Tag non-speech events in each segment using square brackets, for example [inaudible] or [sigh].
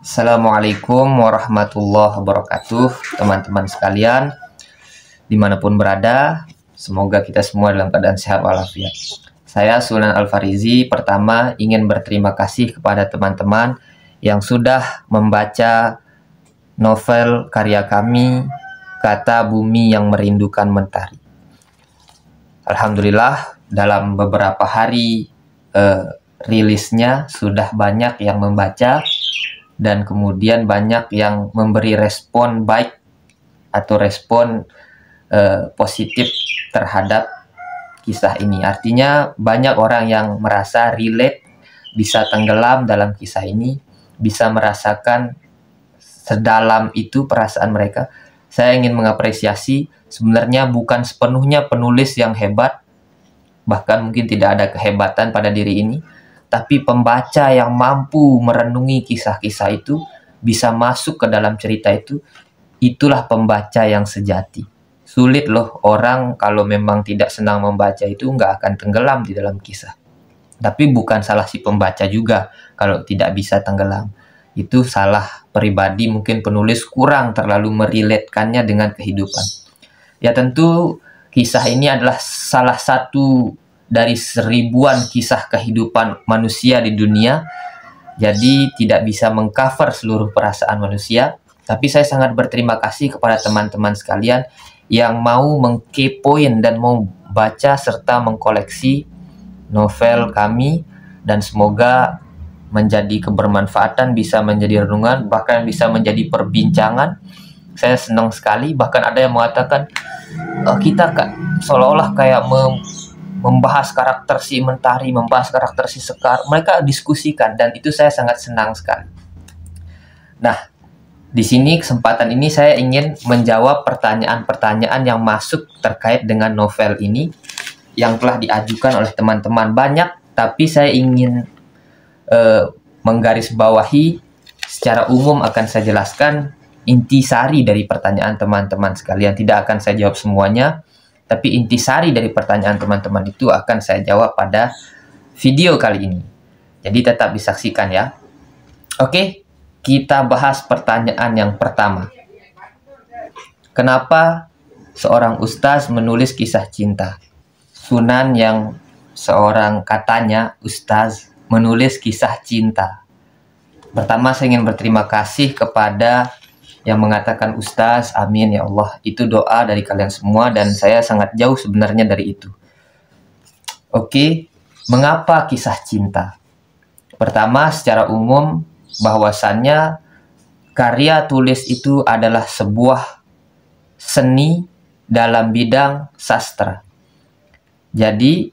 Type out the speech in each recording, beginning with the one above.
Assalamualaikum warahmatullahi wabarakatuh teman-teman sekalian dimanapun berada semoga kita semua dalam keadaan sehat walafiat saya Sunan Al-Farizi pertama ingin berterima kasih kepada teman-teman yang sudah membaca novel karya kami Kata Bumi yang Merindukan Mentari Alhamdulillah dalam beberapa hari eh, rilisnya sudah banyak yang membaca dan kemudian banyak yang memberi respon baik atau respon uh, positif terhadap kisah ini. Artinya banyak orang yang merasa relate, bisa tenggelam dalam kisah ini, bisa merasakan sedalam itu perasaan mereka. Saya ingin mengapresiasi sebenarnya bukan sepenuhnya penulis yang hebat, bahkan mungkin tidak ada kehebatan pada diri ini, tapi pembaca yang mampu merenungi kisah-kisah itu bisa masuk ke dalam cerita itu, itulah pembaca yang sejati. Sulit loh orang kalau memang tidak senang membaca itu nggak akan tenggelam di dalam kisah. Tapi bukan salah si pembaca juga kalau tidak bisa tenggelam. Itu salah pribadi mungkin penulis kurang terlalu meriletkannya dengan kehidupan. Ya tentu kisah ini adalah salah satu dari seribuan kisah kehidupan manusia di dunia, jadi tidak bisa mengcover seluruh perasaan manusia. Tapi saya sangat berterima kasih kepada teman-teman sekalian yang mau mengkepoin dan mau baca serta mengkoleksi novel kami dan semoga menjadi kebermanfaatan, bisa menjadi renungan, bahkan bisa menjadi perbincangan. Saya senang sekali, bahkan ada yang mengatakan eh, kita seolah-olah kayak membahas karakter si Mentari, membahas karakter si Sekar. Mereka diskusikan dan itu saya sangat senang sekali. Nah, di sini kesempatan ini saya ingin menjawab pertanyaan-pertanyaan yang masuk terkait dengan novel ini yang telah diajukan oleh teman-teman banyak, tapi saya ingin uh, menggarisbawahi secara umum akan saya jelaskan intisari dari pertanyaan teman-teman sekalian. Tidak akan saya jawab semuanya, tapi intisari dari pertanyaan teman-teman itu akan saya jawab pada video kali ini. Jadi tetap disaksikan ya. Oke, kita bahas pertanyaan yang pertama. Kenapa seorang ustaz menulis kisah cinta? Sunan yang seorang katanya ustaz menulis kisah cinta. Pertama saya ingin berterima kasih kepada yang mengatakan Ustaz, amin ya Allah. Itu doa dari kalian semua dan saya sangat jauh sebenarnya dari itu. Oke, mengapa kisah cinta? Pertama, secara umum bahwasannya karya tulis itu adalah sebuah seni dalam bidang sastra. Jadi,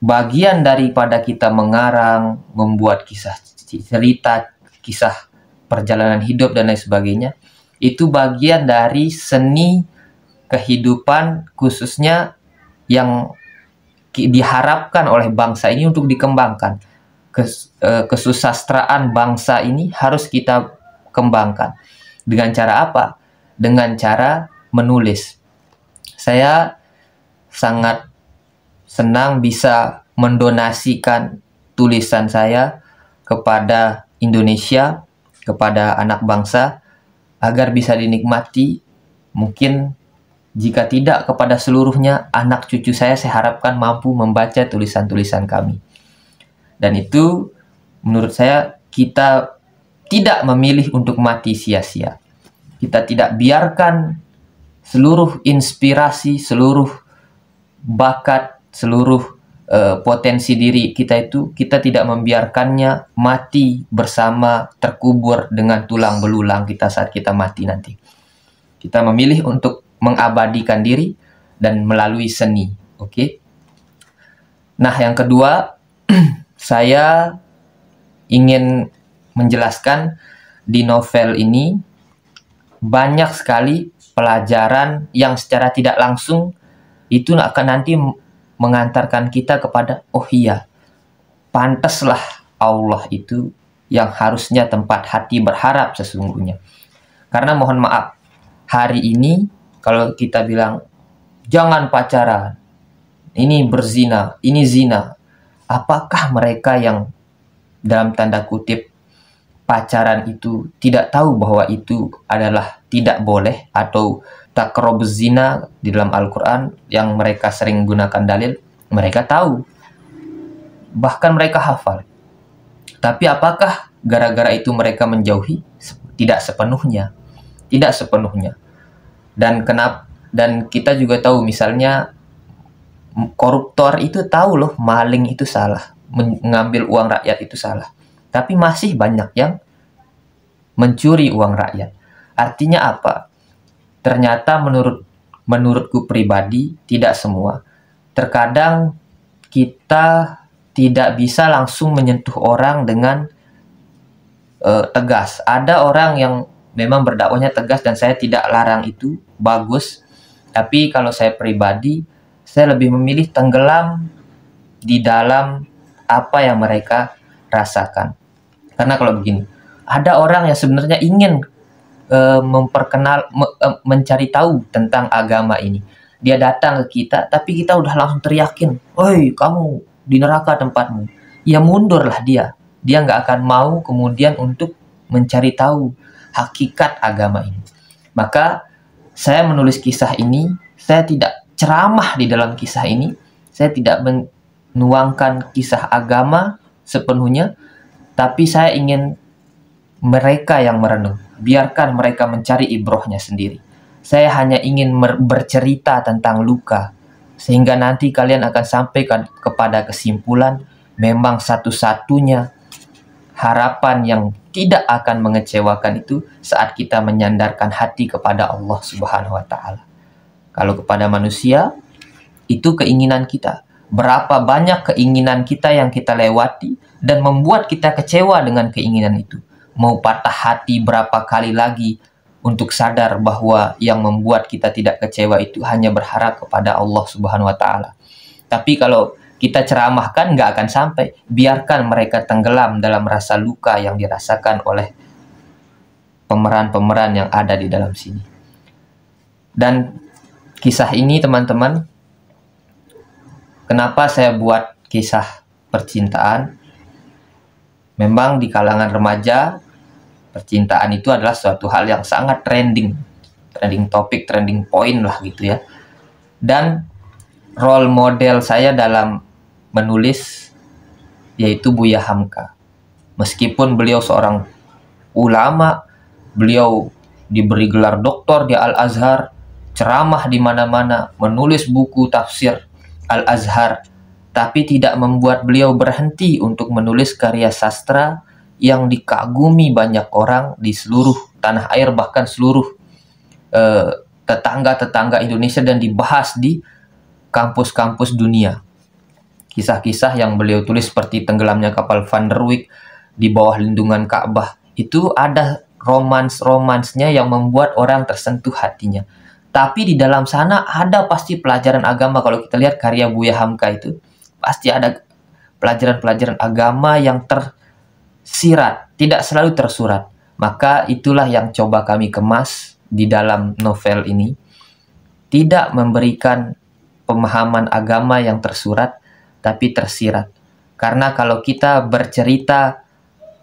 bagian daripada kita mengarang, membuat kisah cerita, kisah perjalanan hidup dan lain sebagainya itu bagian dari seni kehidupan khususnya yang diharapkan oleh bangsa ini untuk dikembangkan Kes, eh, kesusastraan bangsa ini harus kita kembangkan dengan cara apa dengan cara menulis saya sangat senang bisa mendonasikan tulisan saya kepada Indonesia kepada anak bangsa agar bisa dinikmati. Mungkin jika tidak kepada seluruhnya, anak cucu saya saya harapkan mampu membaca tulisan-tulisan kami. Dan itu menurut saya kita tidak memilih untuk mati sia-sia. Kita tidak biarkan seluruh inspirasi, seluruh bakat, seluruh uh, potensi diri kita itu kita tidak membiarkannya mati bersama terkubur dengan tulang belulang kita saat kita mati nanti. Kita memilih untuk mengabadikan diri dan melalui seni, oke? Okay? Nah, yang kedua [clears throat] saya ingin menjelaskan di novel ini banyak sekali pelajaran yang secara tidak langsung itu akan nanti mengantarkan kita kepada oh iya pantaslah Allah itu yang harusnya tempat hati berharap sesungguhnya karena mohon maaf hari ini kalau kita bilang jangan pacaran ini berzina ini zina apakah mereka yang dalam tanda kutip pacaran itu tidak tahu bahwa itu adalah tidak boleh atau takrob zina di dalam Al-Quran yang mereka sering gunakan dalil, mereka tahu. Bahkan mereka hafal. Tapi apakah gara-gara itu mereka menjauhi? Tidak sepenuhnya. Tidak sepenuhnya. Dan kenapa dan kita juga tahu misalnya koruptor itu tahu loh maling itu salah, mengambil uang rakyat itu salah. Tapi masih banyak yang mencuri uang rakyat. Artinya apa? Ternyata menurut menurutku pribadi tidak semua. Terkadang kita tidak bisa langsung menyentuh orang dengan uh, tegas. Ada orang yang memang berdakwahnya tegas dan saya tidak larang itu, bagus. Tapi kalau saya pribadi, saya lebih memilih tenggelam di dalam apa yang mereka rasakan. Karena kalau begini, ada orang yang sebenarnya ingin Eh, memperkenal eh, mencari tahu tentang agama ini. Dia datang ke kita, tapi kita udah langsung teriakin, oi kamu di neraka tempatmu." Ya mundurlah dia. Dia nggak akan mau kemudian untuk mencari tahu hakikat agama ini. Maka saya menulis kisah ini, saya tidak ceramah di dalam kisah ini, saya tidak menuangkan kisah agama sepenuhnya, tapi saya ingin mereka yang merenung. Biarkan mereka mencari ibrohnya sendiri. Saya hanya ingin bercerita tentang luka, sehingga nanti kalian akan sampaikan kepada kesimpulan memang satu-satunya harapan yang tidak akan mengecewakan itu saat kita menyandarkan hati kepada Allah Subhanahu wa taala. Kalau kepada manusia itu keinginan kita. Berapa banyak keinginan kita yang kita lewati dan membuat kita kecewa dengan keinginan itu mau patah hati berapa kali lagi untuk sadar bahwa yang membuat kita tidak kecewa itu hanya berharap kepada Allah Subhanahu wa taala. Tapi kalau kita ceramahkan nggak akan sampai. Biarkan mereka tenggelam dalam rasa luka yang dirasakan oleh pemeran-pemeran yang ada di dalam sini. Dan kisah ini teman-teman, kenapa saya buat kisah percintaan? Memang di kalangan remaja percintaan itu adalah suatu hal yang sangat trending trending topik trending point lah gitu ya dan role model saya dalam menulis yaitu Buya Hamka meskipun beliau seorang ulama beliau diberi gelar doktor di Al Azhar ceramah di mana-mana menulis buku tafsir Al Azhar tapi tidak membuat beliau berhenti untuk menulis karya sastra yang dikagumi banyak orang di seluruh tanah air bahkan seluruh eh, tetangga-tetangga uh, Indonesia dan dibahas di kampus-kampus dunia. Kisah-kisah yang beliau tulis seperti tenggelamnya kapal Van der Wijk di bawah lindungan Ka'bah itu ada romans-romansnya yang membuat orang tersentuh hatinya. Tapi di dalam sana ada pasti pelajaran agama kalau kita lihat karya Buya Hamka itu pasti ada pelajaran-pelajaran agama yang ter sirat, tidak selalu tersurat. Maka itulah yang coba kami kemas di dalam novel ini. Tidak memberikan pemahaman agama yang tersurat, tapi tersirat. Karena kalau kita bercerita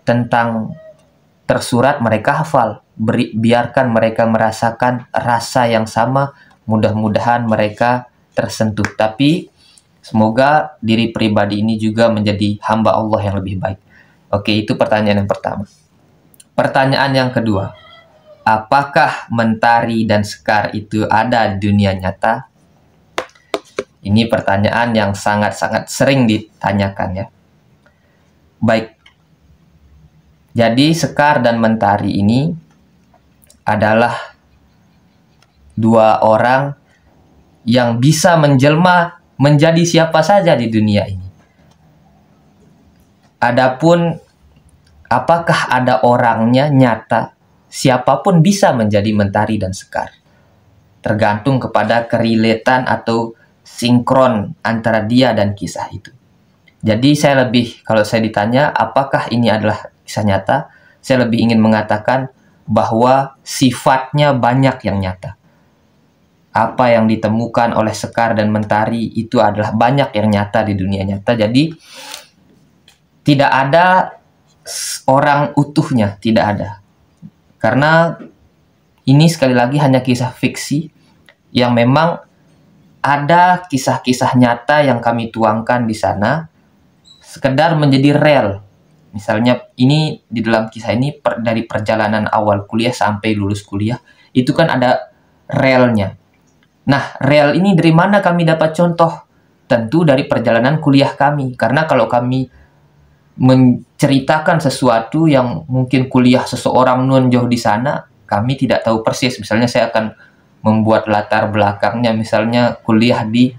tentang tersurat, mereka hafal. Beri, biarkan mereka merasakan rasa yang sama, mudah-mudahan mereka tersentuh. Tapi semoga diri pribadi ini juga menjadi hamba Allah yang lebih baik. Oke, itu pertanyaan yang pertama. Pertanyaan yang kedua, apakah mentari dan sekar itu ada di dunia nyata? Ini pertanyaan yang sangat-sangat sering ditanyakan ya. Baik. Jadi sekar dan mentari ini adalah dua orang yang bisa menjelma menjadi siapa saja di dunia ini. Adapun apakah ada orangnya nyata, siapapun bisa menjadi mentari dan sekar. Tergantung kepada keriletan atau sinkron antara dia dan kisah itu. Jadi saya lebih, kalau saya ditanya apakah ini adalah kisah nyata, saya lebih ingin mengatakan bahwa sifatnya banyak yang nyata. Apa yang ditemukan oleh Sekar dan Mentari itu adalah banyak yang nyata di dunia nyata. Jadi tidak ada orang utuhnya, tidak ada. Karena ini sekali lagi hanya kisah fiksi yang memang ada kisah-kisah nyata yang kami tuangkan di sana sekedar menjadi rel Misalnya ini di dalam kisah ini per, dari perjalanan awal kuliah sampai lulus kuliah itu kan ada relnya Nah, real ini dari mana kami dapat contoh? Tentu dari perjalanan kuliah kami. Karena kalau kami menceritakan sesuatu yang mungkin kuliah seseorang nun jauh di sana kami tidak tahu persis misalnya saya akan membuat latar belakangnya misalnya kuliah di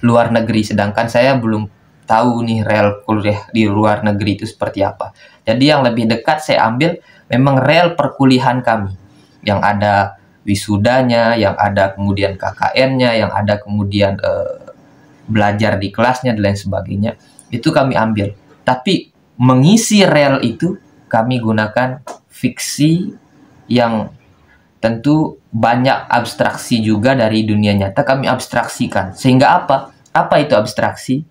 luar negeri sedangkan saya belum tahu nih real kuliah di luar negeri itu seperti apa jadi yang lebih dekat saya ambil memang real perkuliahan kami yang ada wisudanya yang ada kemudian KKN-nya yang ada kemudian eh, belajar di kelasnya dan lain sebagainya itu kami ambil tapi mengisi rel itu kami gunakan fiksi yang tentu banyak abstraksi juga dari dunia nyata kami abstraksikan. Sehingga apa? Apa itu abstraksi?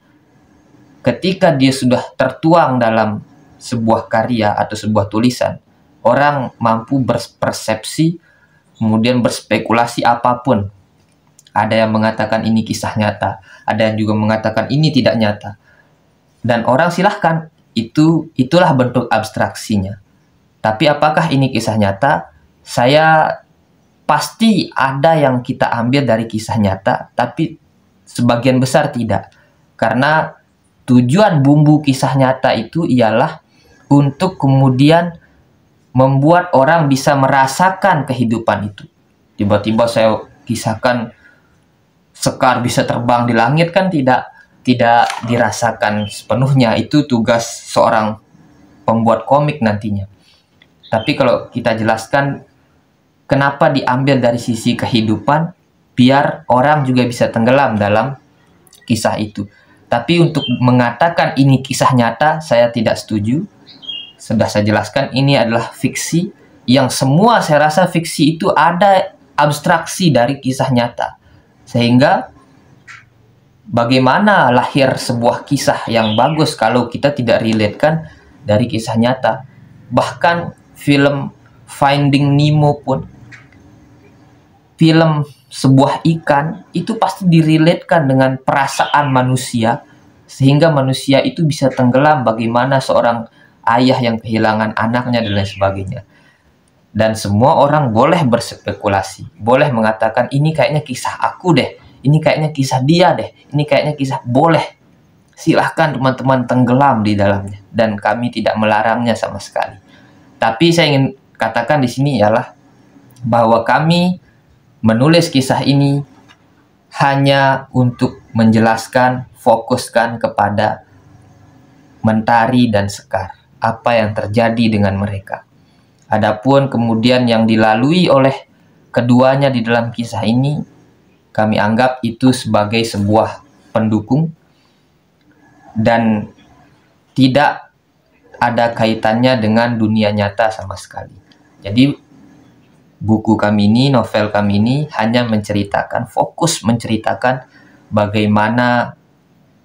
Ketika dia sudah tertuang dalam sebuah karya atau sebuah tulisan, orang mampu berpersepsi kemudian berspekulasi apapun. Ada yang mengatakan ini kisah nyata, ada yang juga mengatakan ini tidak nyata dan orang silahkan. Itu itulah bentuk abstraksinya. Tapi apakah ini kisah nyata? Saya pasti ada yang kita ambil dari kisah nyata, tapi sebagian besar tidak. Karena tujuan bumbu kisah nyata itu ialah untuk kemudian membuat orang bisa merasakan kehidupan itu. Tiba-tiba saya kisahkan Sekar bisa terbang di langit kan tidak tidak dirasakan sepenuhnya itu tugas seorang pembuat komik nantinya. Tapi kalau kita jelaskan kenapa diambil dari sisi kehidupan biar orang juga bisa tenggelam dalam kisah itu. Tapi untuk mengatakan ini kisah nyata saya tidak setuju. Sudah saya jelaskan ini adalah fiksi yang semua saya rasa fiksi itu ada abstraksi dari kisah nyata. Sehingga bagaimana lahir sebuah kisah yang bagus kalau kita tidak relate kan dari kisah nyata. Bahkan film Finding Nemo pun film sebuah ikan itu pasti diriletkan dengan perasaan manusia sehingga manusia itu bisa tenggelam bagaimana seorang ayah yang kehilangan anaknya dan lain sebagainya. Dan semua orang boleh berspekulasi, boleh mengatakan ini kayaknya kisah aku deh ini kayaknya kisah dia deh, ini kayaknya kisah boleh. Silahkan teman-teman tenggelam di dalamnya dan kami tidak melarangnya sama sekali. Tapi saya ingin katakan di sini ialah bahwa kami menulis kisah ini hanya untuk menjelaskan, fokuskan kepada Mentari dan Sekar, apa yang terjadi dengan mereka. Adapun kemudian yang dilalui oleh keduanya di dalam kisah ini kami anggap itu sebagai sebuah pendukung dan tidak ada kaitannya dengan dunia nyata sama sekali. Jadi buku kami ini, novel kami ini hanya menceritakan, fokus menceritakan bagaimana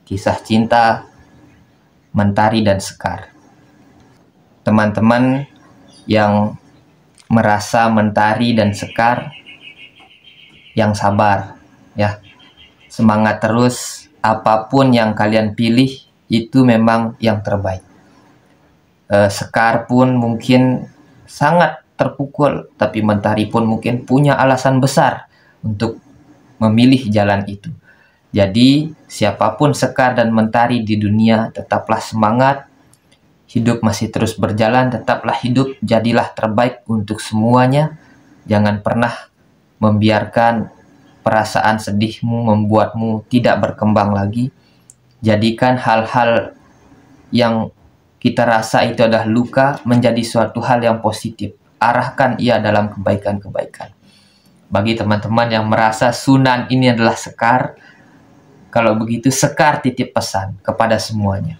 kisah cinta Mentari dan Sekar. Teman-teman yang merasa Mentari dan Sekar yang sabar ya semangat terus apapun yang kalian pilih itu memang yang terbaik uh, Sekar pun mungkin sangat terpukul tapi Mentari pun mungkin punya alasan besar untuk memilih jalan itu jadi siapapun Sekar dan Mentari di dunia tetaplah semangat hidup masih terus berjalan, tetaplah hidup, jadilah terbaik untuk semuanya. Jangan pernah membiarkan perasaan sedihmu membuatmu tidak berkembang lagi. Jadikan hal-hal yang kita rasa itu adalah luka menjadi suatu hal yang positif. Arahkan ia dalam kebaikan-kebaikan. Bagi teman-teman yang merasa sunan ini adalah sekar, kalau begitu sekar titip pesan kepada semuanya.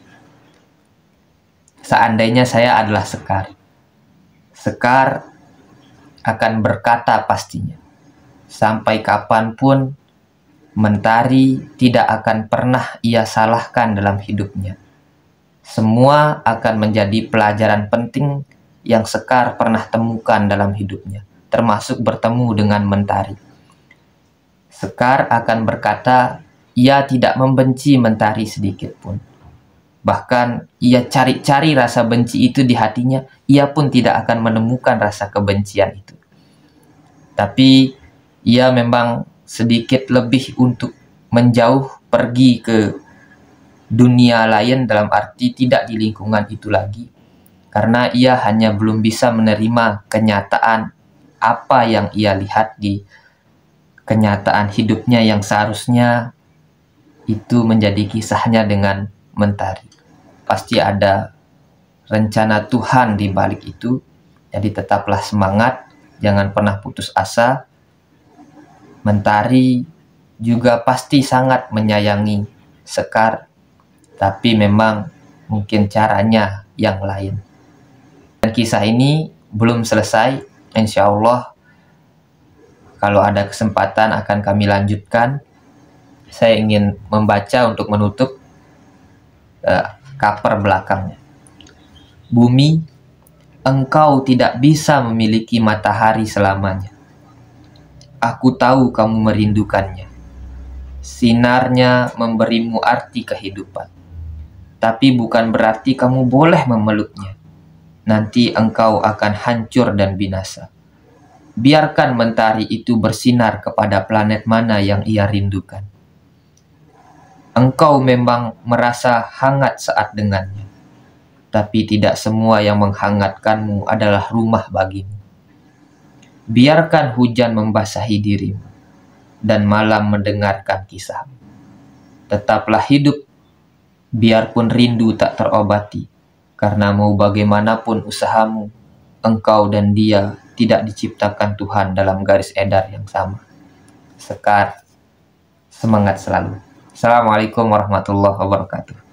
Seandainya saya adalah sekar, sekar akan berkata pastinya sampai kapanpun mentari tidak akan pernah ia salahkan dalam hidupnya. Semua akan menjadi pelajaran penting yang Sekar pernah temukan dalam hidupnya, termasuk bertemu dengan mentari. Sekar akan berkata, ia tidak membenci mentari sedikit pun. Bahkan ia cari-cari rasa benci itu di hatinya, ia pun tidak akan menemukan rasa kebencian itu. Tapi ia memang sedikit lebih untuk menjauh pergi ke dunia lain dalam arti tidak di lingkungan itu lagi karena ia hanya belum bisa menerima kenyataan apa yang ia lihat di kenyataan hidupnya yang seharusnya itu menjadi kisahnya dengan mentari. Pasti ada rencana Tuhan di balik itu, jadi tetaplah semangat, jangan pernah putus asa, Mentari juga pasti sangat menyayangi Sekar, tapi memang mungkin caranya yang lain. Dan kisah ini belum selesai, insya Allah kalau ada kesempatan akan kami lanjutkan. Saya ingin membaca untuk menutup uh, eh, cover belakangnya. Bumi, engkau tidak bisa memiliki matahari selamanya. Aku tahu kamu merindukannya. Sinarnya memberimu arti kehidupan. Tapi bukan berarti kamu boleh memeluknya. Nanti engkau akan hancur dan binasa. Biarkan mentari itu bersinar kepada planet mana yang ia rindukan. Engkau memang merasa hangat saat dengannya, tapi tidak semua yang menghangatkanmu adalah rumah bagimu biarkan hujan membasahi dirimu dan malam mendengarkan kisahmu. Tetaplah hidup, biarpun rindu tak terobati, karena mau bagaimanapun usahamu, engkau dan dia tidak diciptakan Tuhan dalam garis edar yang sama. Sekar, semangat selalu. Assalamualaikum warahmatullahi wabarakatuh.